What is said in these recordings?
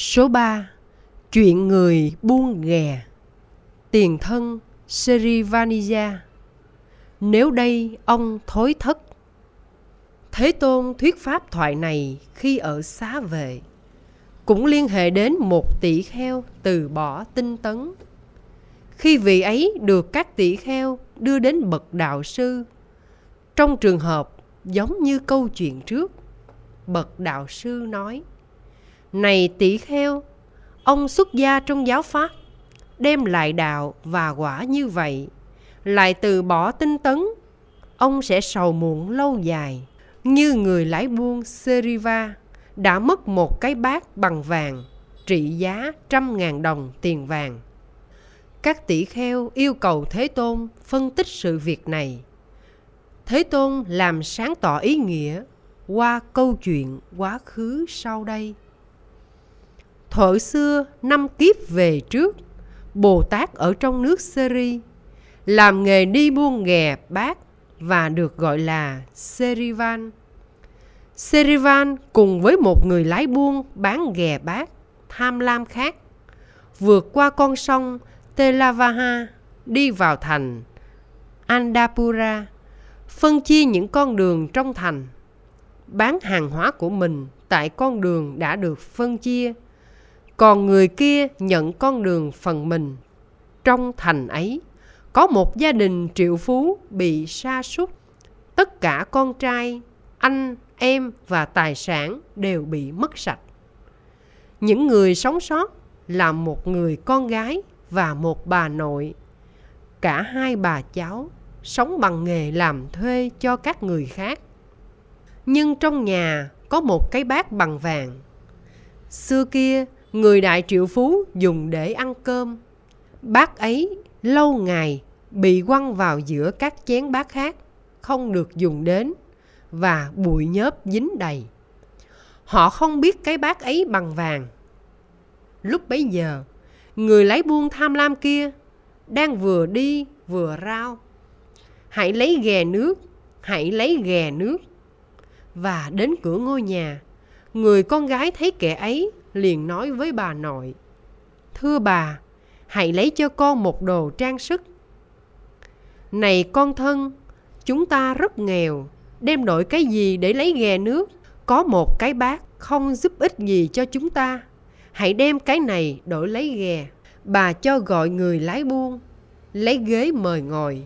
Số 3. Chuyện người buôn ghè Tiền thân seri Serivanija Nếu đây ông thối thất Thế Tôn thuyết pháp thoại này khi ở xá về Cũng liên hệ đến một tỷ kheo từ bỏ tinh tấn Khi vị ấy được các tỷ kheo đưa đến bậc đạo sư Trong trường hợp giống như câu chuyện trước Bậc đạo sư nói này tỷ kheo ông xuất gia trong giáo pháp đem lại đạo và quả như vậy lại từ bỏ tinh tấn ông sẽ sầu muộn lâu dài như người lái buôn seriva đã mất một cái bát bằng vàng trị giá trăm ngàn đồng tiền vàng các tỷ kheo yêu cầu thế tôn phân tích sự việc này thế tôn làm sáng tỏ ý nghĩa qua câu chuyện quá khứ sau đây Thuở xưa, năm kiếp về trước, Bồ Tát ở trong nước Seri, làm nghề đi buôn nghè bát và được gọi là Serivan. Serivan cùng với một người lái buôn bán ghè bát tham lam khác, vượt qua con sông Telavaha đi vào thành Andapura, phân chia những con đường trong thành, bán hàng hóa của mình tại con đường đã được phân chia còn người kia nhận con đường phần mình trong thành ấy có một gia đình triệu phú bị sa sút tất cả con trai anh em và tài sản đều bị mất sạch những người sống sót là một người con gái và một bà nội cả hai bà cháu sống bằng nghề làm thuê cho các người khác nhưng trong nhà có một cái bát bằng vàng xưa kia người đại triệu phú dùng để ăn cơm. Bát ấy lâu ngày bị quăng vào giữa các chén bát khác, không được dùng đến và bụi nhớp dính đầy. Họ không biết cái bát ấy bằng vàng. Lúc bấy giờ, người lấy buôn tham lam kia đang vừa đi vừa rao. Hãy lấy ghè nước, hãy lấy ghè nước. Và đến cửa ngôi nhà, người con gái thấy kẻ ấy liền nói với bà nội Thưa bà, hãy lấy cho con một đồ trang sức Này con thân, chúng ta rất nghèo Đem đổi cái gì để lấy ghè nước Có một cái bát không giúp ích gì cho chúng ta Hãy đem cái này đổi lấy ghè Bà cho gọi người lái buôn Lấy ghế mời ngồi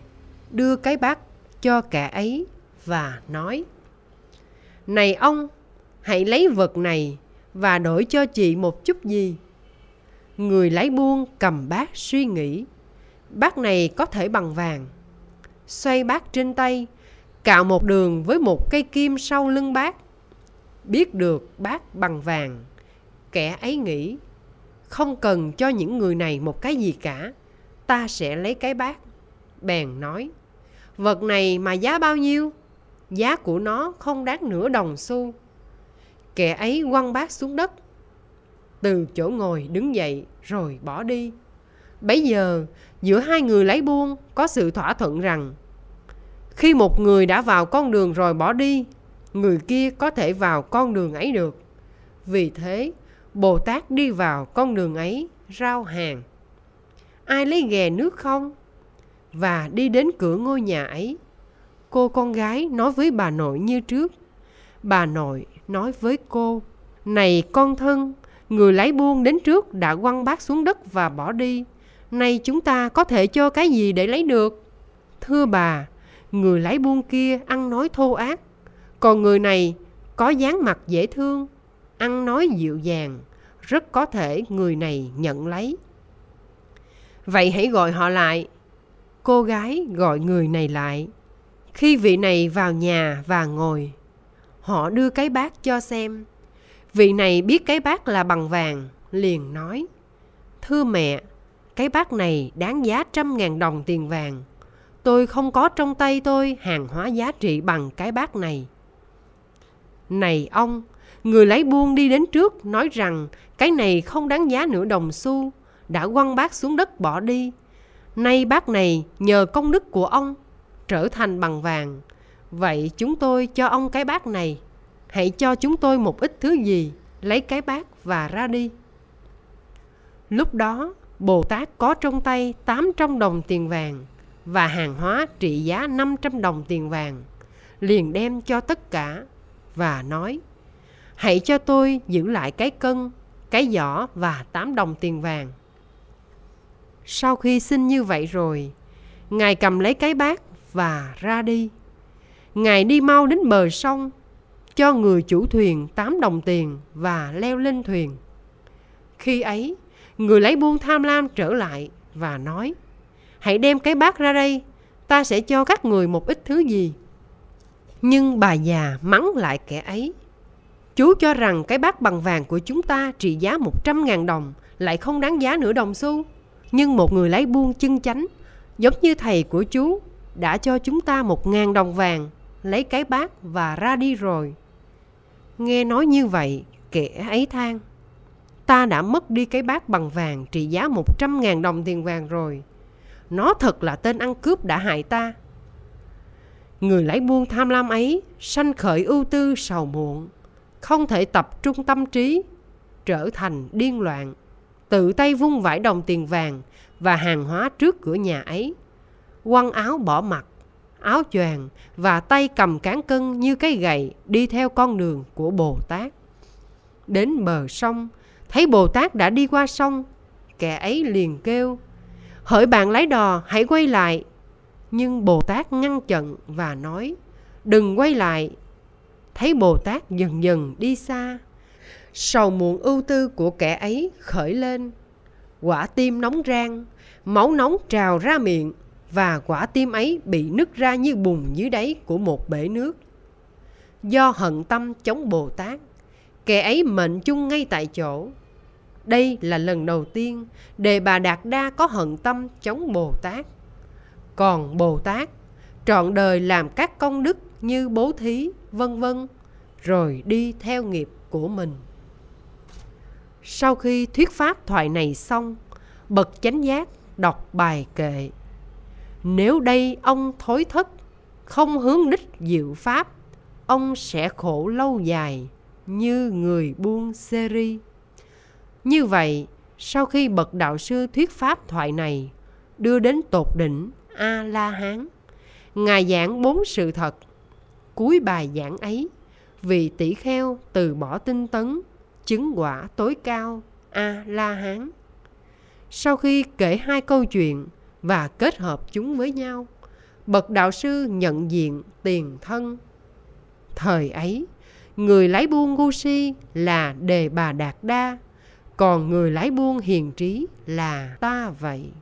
Đưa cái bát cho kẻ ấy Và nói Này ông, hãy lấy vật này và đổi cho chị một chút gì. Người lái buôn cầm bát suy nghĩ. Bát này có thể bằng vàng. Xoay bát trên tay, cạo một đường với một cây kim sau lưng bát. Biết được bát bằng vàng, kẻ ấy nghĩ không cần cho những người này một cái gì cả, ta sẽ lấy cái bát. Bèn nói, vật này mà giá bao nhiêu? Giá của nó không đáng nửa đồng xu. Kẻ ấy quăng bát xuống đất Từ chỗ ngồi đứng dậy rồi bỏ đi Bấy giờ giữa hai người lấy buôn Có sự thỏa thuận rằng Khi một người đã vào con đường rồi bỏ đi Người kia có thể vào con đường ấy được Vì thế Bồ Tát đi vào con đường ấy Rao hàng Ai lấy ghè nước không Và đi đến cửa ngôi nhà ấy Cô con gái nói với bà nội như trước bà nội nói với cô này con thân người lái buôn đến trước đã quăng bát xuống đất và bỏ đi nay chúng ta có thể cho cái gì để lấy được thưa bà người lái buôn kia ăn nói thô ác còn người này có dáng mặt dễ thương ăn nói dịu dàng rất có thể người này nhận lấy vậy hãy gọi họ lại cô gái gọi người này lại khi vị này vào nhà và ngồi họ đưa cái bát cho xem. Vị này biết cái bát là bằng vàng, liền nói. Thưa mẹ, cái bát này đáng giá trăm ngàn đồng tiền vàng. Tôi không có trong tay tôi hàng hóa giá trị bằng cái bát này. Này ông, người lấy buôn đi đến trước nói rằng cái này không đáng giá nửa đồng xu, đã quăng bát xuống đất bỏ đi. Nay bát này nhờ công đức của ông trở thành bằng vàng, Vậy chúng tôi cho ông cái bát này, hãy cho chúng tôi một ít thứ gì, lấy cái bát và ra đi. Lúc đó, Bồ Tát có trong tay 800 đồng tiền vàng và hàng hóa trị giá 500 đồng tiền vàng, liền đem cho tất cả và nói, hãy cho tôi giữ lại cái cân, cái giỏ và 8 đồng tiền vàng. Sau khi xin như vậy rồi, Ngài cầm lấy cái bát và ra đi. Ngài đi mau đến bờ sông, cho người chủ thuyền tám đồng tiền và leo lên thuyền. Khi ấy, người lấy buôn tham lam trở lại và nói, hãy đem cái bát ra đây, ta sẽ cho các người một ít thứ gì. Nhưng bà già mắng lại kẻ ấy. Chú cho rằng cái bát bằng vàng của chúng ta trị giá một trăm ngàn đồng lại không đáng giá nửa đồng xu. Nhưng một người lái buôn chân chánh, giống như thầy của chú, đã cho chúng ta một ngàn đồng vàng lấy cái bát và ra đi rồi. Nghe nói như vậy, kẻ ấy than. Ta đã mất đi cái bát bằng vàng trị giá 100.000 đồng tiền vàng rồi. Nó thật là tên ăn cướp đã hại ta. Người lấy buôn tham lam ấy sanh khởi ưu tư sầu muộn, không thể tập trung tâm trí, trở thành điên loạn, tự tay vung vải đồng tiền vàng và hàng hóa trước cửa nhà ấy, quăng áo bỏ mặt, áo choàng và tay cầm cán cân như cái gậy đi theo con đường của Bồ Tát. Đến bờ sông, thấy Bồ Tát đã đi qua sông, kẻ ấy liền kêu, hỡi bạn lái đò hãy quay lại. Nhưng Bồ Tát ngăn chặn và nói, đừng quay lại. Thấy Bồ Tát dần dần đi xa, sầu muộn ưu tư của kẻ ấy khởi lên. Quả tim nóng rang, máu nóng trào ra miệng, và quả tim ấy bị nứt ra như bùn dưới đáy của một bể nước. Do hận tâm chống Bồ Tát, kẻ ấy mệnh chung ngay tại chỗ. Đây là lần đầu tiên Đề Bà Đạt Đa có hận tâm chống Bồ Tát. Còn Bồ Tát, trọn đời làm các công đức như bố thí, vân vân, rồi đi theo nghiệp của mình. Sau khi thuyết pháp thoại này xong, bậc chánh giác đọc bài kệ nếu đây ông thối thất, không hướng đích diệu pháp, ông sẽ khổ lâu dài như người buôn ri Như vậy, sau khi bậc đạo sư thuyết pháp thoại này, đưa đến tột đỉnh A-la-hán, Ngài giảng bốn sự thật. Cuối bài giảng ấy, vì tỷ kheo từ bỏ tinh tấn, chứng quả tối cao A-la-hán. Sau khi kể hai câu chuyện, và kết hợp chúng với nhau. Bậc đạo sư nhận diện tiền thân. Thời ấy, người lái buôn ngu si là Đề Bà Đạt Đa, còn người lái buôn hiền trí là ta vậy.